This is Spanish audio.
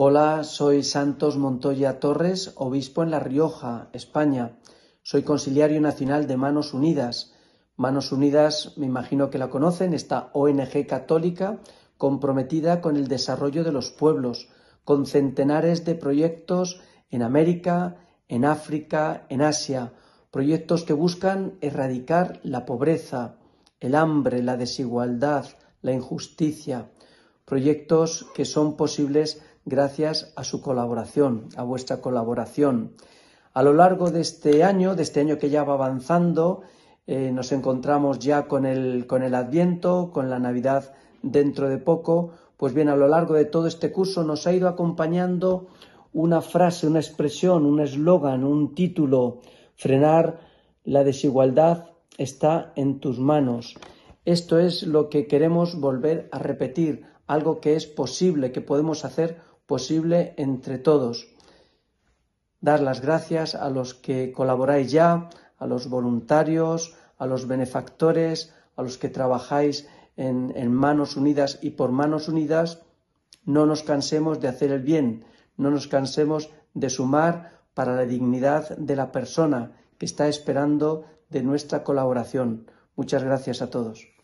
Hola, soy Santos Montoya Torres, obispo en La Rioja, España. Soy conciliario nacional de Manos Unidas. Manos Unidas, me imagino que la conocen, esta ONG católica comprometida con el desarrollo de los pueblos, con centenares de proyectos en América, en África, en Asia, proyectos que buscan erradicar la pobreza, el hambre, la desigualdad, la injusticia, proyectos que son posibles gracias a su colaboración, a vuestra colaboración. A lo largo de este año, de este año que ya va avanzando, eh, nos encontramos ya con el, con el Adviento, con la Navidad dentro de poco. Pues bien, a lo largo de todo este curso nos ha ido acompañando una frase, una expresión, un eslogan, un título. Frenar la desigualdad está en tus manos. Esto es lo que queremos volver a repetir, algo que es posible, que podemos hacer posible entre todos. Dar las gracias a los que colaboráis ya, a los voluntarios, a los benefactores, a los que trabajáis en, manos unidas y por manos unidas. No nos cansemos de hacer el bien, no nos cansemos de sumar para la dignidad de la persona que está esperando de nuestra colaboración. Muchas gracias a todos.